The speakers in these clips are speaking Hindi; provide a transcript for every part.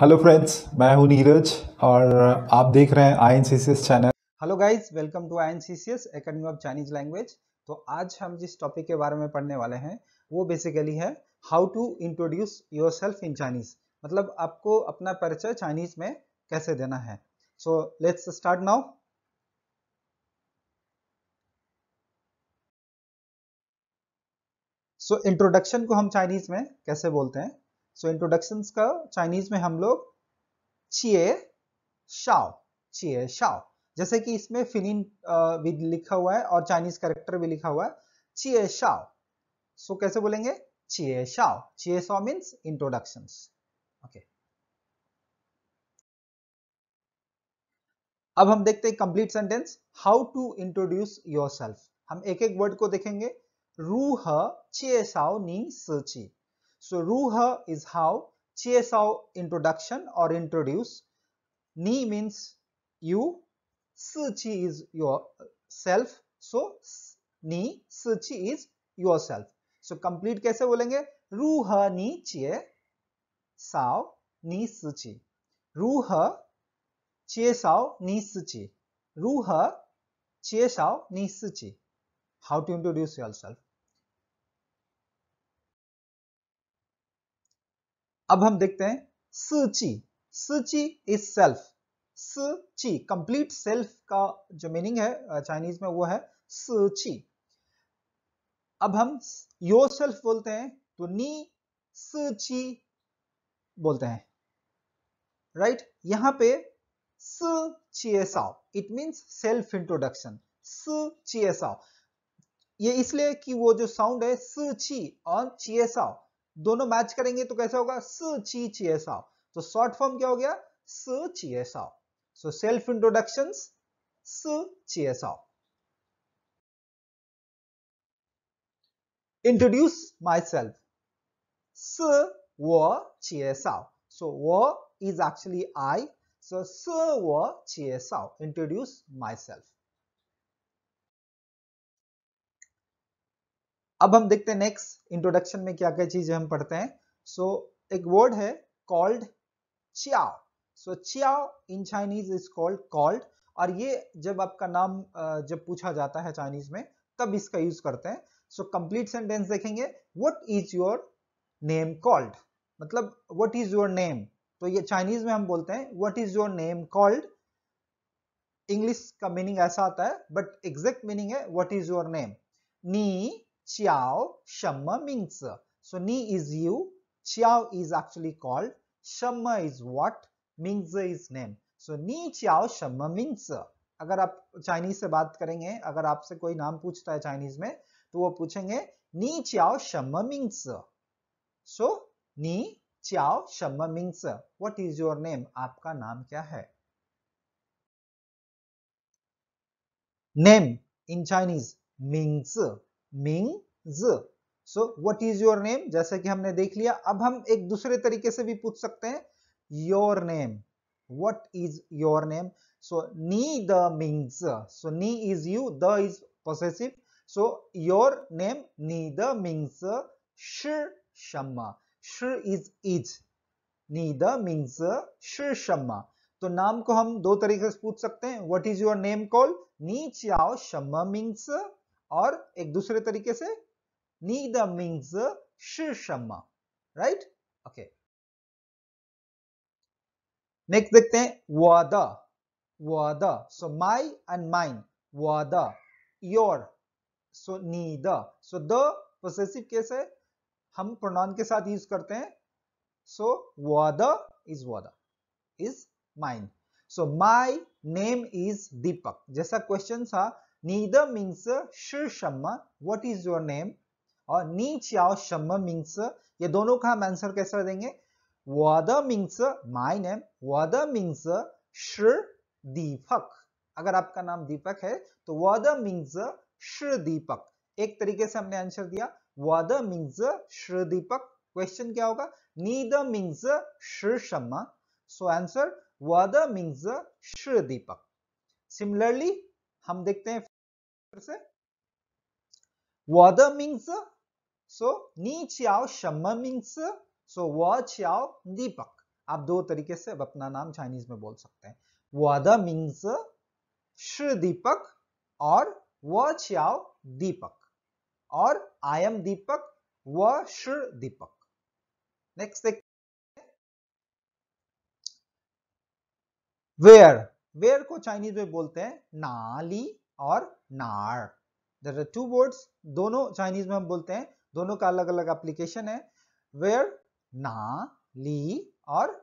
हेलो फ्रेंड्स मैं हूं नीरज और आप देख रहे हैं I channel hello guys welcome to I N C C S academy of Chinese language तो आज हम जिस टॉपिक के बारे में पढ़ने वाले हैं वो बेसिकली है how to introduce yourself in Chinese मतलब आपको अपना परिचय चाइनीज में कैसे देना है so let's start now so introduction को हम चाइनीज में कैसे बोलते हैं सो so, इंट्रोडक्शन का चाइनीज में हम लोग छिए शाओ छिए शाओ जैसे कि इसमें फिनिन भी लिखा हुआ है और चाइनीज कैरेक्टर भी लिखा हुआ है छिए शाओ सो so, कैसे बोलेंगे छिए शाओ छिए शाओ मीन्स इंट्रोडक्शन ओके अब हम देखते हैं complete sentence how to introduce your हम एक एक वर्ड को देखेंगे रू हिये छिए नी सी So ruh is how, chie sao introduction or introduce, ni means you, si chi is your self so ni, si chi is yourself. So complete kaise bolenge ruh ni बोलेंगे रूह ni si chi ruh सुची रूह ni si chi ruh रूह चे ni si chi how to introduce yourself अब हम देखते हैं सची सची इज सेल्फ सची कंप्लीट सेल्फ का जो मीनिंग है चाइनीज में वो है सची अब हम यो सेल्फ बोलते हैं तो नी सची बोलते हैं राइट right? यहां पे सीएसआव इट मींस सेल्फ इंट्रोडक्शन सीएसआव ये इसलिए कि वो जो साउंड है सी और चीएसाओ दोनों मैच करेंगे तो कैसा होगा स ची साओ तो शॉर्ट फॉर्म क्या हो गया स चिए साओ सो सेल्फ इंट्रोडक्शन स चिए साओ इंट्रोड्यूस माई सेल्फ स वो चिए साओ सो वो इज एक्चुअली आई सो स वो चिए साओ इंट्रोड्यूस माई सेल्फ अब हम देखते हैं नेक्स्ट इंट्रोडक्शन में क्या क्या चीज हम पढ़ते हैं सो so, एक वर्ड है कॉल्ड चियाओ सो चियाओ in Chinese is called called और ये जब आपका नाम जब पूछा जाता है चाइनीज में तब इसका यूज करते हैं सो कंप्लीट सेंटेंस देखेंगे what is your name called मतलब व्हाट इज योर नेम तो ये चाइनीज में हम बोलते हैं what is your name called English का मीनिंग ऐसा आता है बट एग्जैक्ट मीनिंग है व्हाट इज योर नेम नी Chiao Shamma means. So Ni is you, Chiao is actually called, Shamma is what, Mingse is name. So Ni Chiao Shamma means. अगर आप चाइनीज से बात करेंगे अगर आपसे कोई नाम पूछता है चाइनीज में तो वो पूछेंगे नी चियाओ शमिंग्स सो नी चियाओ शमिंग्स मिंग्स व्हाट इज योर नेम आपका नाम क्या है नेम इन चाइनीज मिंग्स मिंग so what is your name जैसे कि हमने देख लिया अब हम एक दूसरे तरीके से भी पूछ सकते हैं your name what is your name so नी द मींग्स सो नी इज यू द इज possessive नेम नी द neither means sh shamma sh is is neither means sh शम्मा तो नाम को हम दो तरीके से पूछ सकते हैं what is your name call नी चाओ शम्मा मीन्स और एक दूसरे तरीके से नीद मीन्स शीर्षमा राइट ओके नेक्स्ट देखते हैं वादा वादा सो माई एंड माइन वादा योर सो नीद सो द पोसेसिव केस है हम प्रोनाउन के साथ यूज करते हैं सो वादा इज वादा is mine so my name is Deepak जैसा क्वेश्चन था Neither means uh, shi shamma, what is your name? और नीच चाओ शम्मा मिंग्स ये दोनों का हम आंसर कैसे देंगे वादा मिंग्स नेम वादा श्र दीपक अगर आपका नाम दीपक है तो वादा श्र दीपक एक तरीके से हमने आंसर दिया वादा मिंग्स श्र दीपक क्वेश्चन क्या होगा नी द मिंग्स श्र शम्मा सो आंसर वादा मिंग्स श्र दीपक सिमिलरली हम देखते हैं से water means so ni chiao shamma आप दो तरीके से अब अपना नाम चाइनीज में बोल सकते हैं वादा मीन्स श्री दीपक और व छियाओ दीपक और आई एम दीपक व श्र दीपक नेक्स्ट देख वेयर वेयर को चाइनीज में बोलते हैं नाली और नार देर आर टू वर्ड्स दोनों चाइनीज में हम बोलते हैं दोनों का अलग अलग एप्लीकेशन है वेयर ना ली और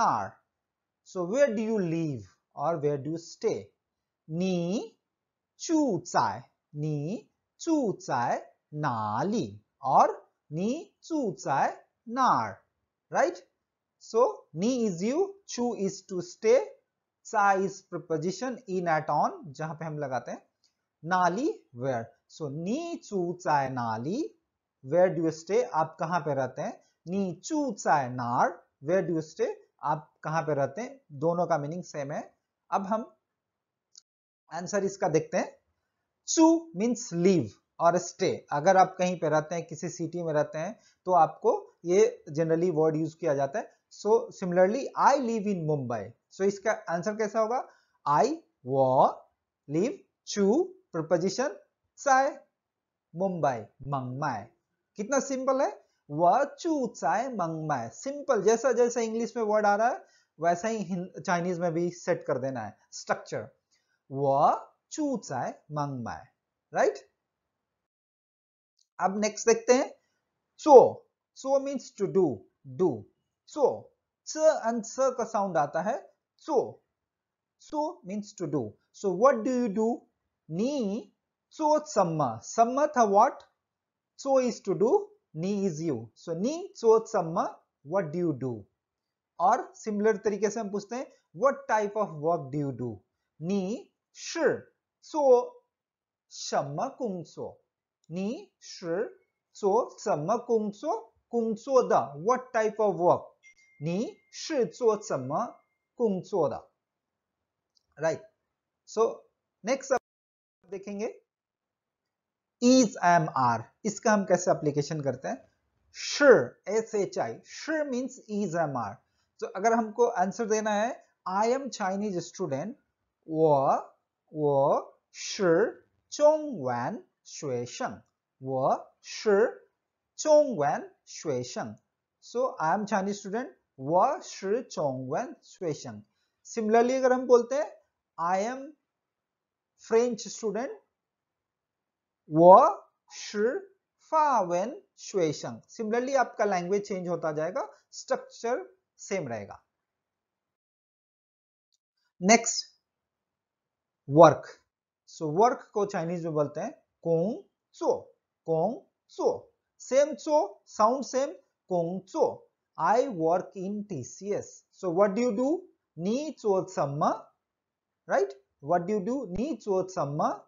नार so where do you live और वेयर डू स्टे नी चू चाय नी चू चाय नाली और नी चू चाय नार राइट सो नी इज यू चू is to stay sa is preposition in at on जहां पे हम लगाते हैं नाली वेयर सो नीचू चाय नाली वेयर डू स्टे आप कहां पे रहते हैं नीचू चाय नार वेयर डू स्टे आप कहां पे रहते हैं दोनों का मीनिंग सेम है अब हम आंसर इसका देखते हैं चू मीन्स लीव और स्टे अगर आप कहीं पे रहते हैं किसी सिटी में रहते हैं तो आपको ये जनरली वर्ड यूज किया जाता है so similarly I live in Mumbai so इसका आंसर कैसा होगा आई वॉ लिव चू प्रपोजिशन चाय मुंबई मंगमाय कितना सिंपल है वह चू चाय मंगमाय सिंपल जैसा जैसा इंग्लिश में वर्ड आ रहा है वैसा ही चाइनीज में भी सेट कर देना है स्ट्रक्चर वह चू चाय मंगमाय राइट अब नेक्स्ट देखते हैं सो सो मीन्स टू डू डू सो च एंड स का साउंड आता है सो सो means to do so what do you do नी सो सम सो इज टू डू नी इज यू सो नी सो सम डू यू डू और सिमिलर तरीके से हम पूछते हैं what type of work do you do नी शि सो सम नी शि सो सम कुंसो द वट टाइप ऑफ वर्क नी शि सो सम द राइट सो नेक्स्ट देखेंगे इज एम आर इसका हम कैसे अप्लीकेशन करते हैं श्र एस एच आई श्र मीन्स इज एम आर तो अगर हमको आंसर देना है आई एम चाइनीज स्टूडेंट वो वो श्र चोंग वैन श्वेशंग वो श्र चोंग वैन श्वेशंग so I am Chinese student वो श्र चोंग वैन श्वेशंग सिमिलरली अगर हम बोलते हैं आई एम French student व श्र फावेन श्वेशंग सिमिलरली आपका लैंग्वेज चेंज होता जाएगा स्ट्रक्चर सेम रहेगा नेक्स्ट वर्क सो वर्क को चाइनीज में बोलते हैं कोंग सो कोंग so same so sound same कोंग so I work in TCS so what do you do नी चो सम्मा right What do you do? Nee Samma.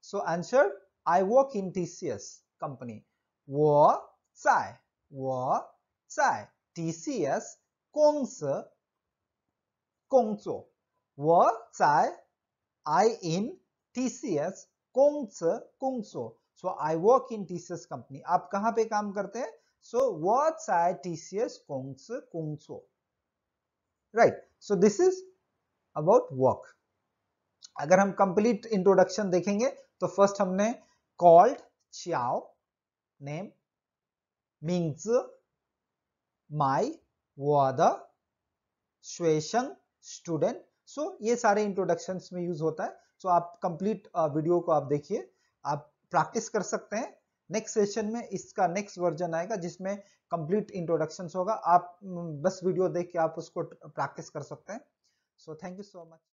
So answer, I work in TCS company. wo wo zai zai TCS wo zai I in TCS so I work in TCS company. aap kahan pe kaam karte hain So wo zai TCS right So this is about work. अगर हम कंप्लीट इंट्रोडक्शन देखेंगे तो फर्स्ट हमने कॉल्ड चियाओ नेम मींग्स माई व श्वेशंग स्टूडेंट सो ये सारे इंट्रोडक्शन में यूज होता है सो so, आप कंप्लीट वीडियो uh, को आप देखिए आप प्रैक्टिस कर सकते हैं नेक्स्ट सेशन में इसका नेक्स्ट वर्जन आएगा जिसमें कंप्लीट इंट्रोडक्शन होगा आप mm, बस वीडियो देख के आप उसको प्रैक्टिस कर सकते हैं so thank you so much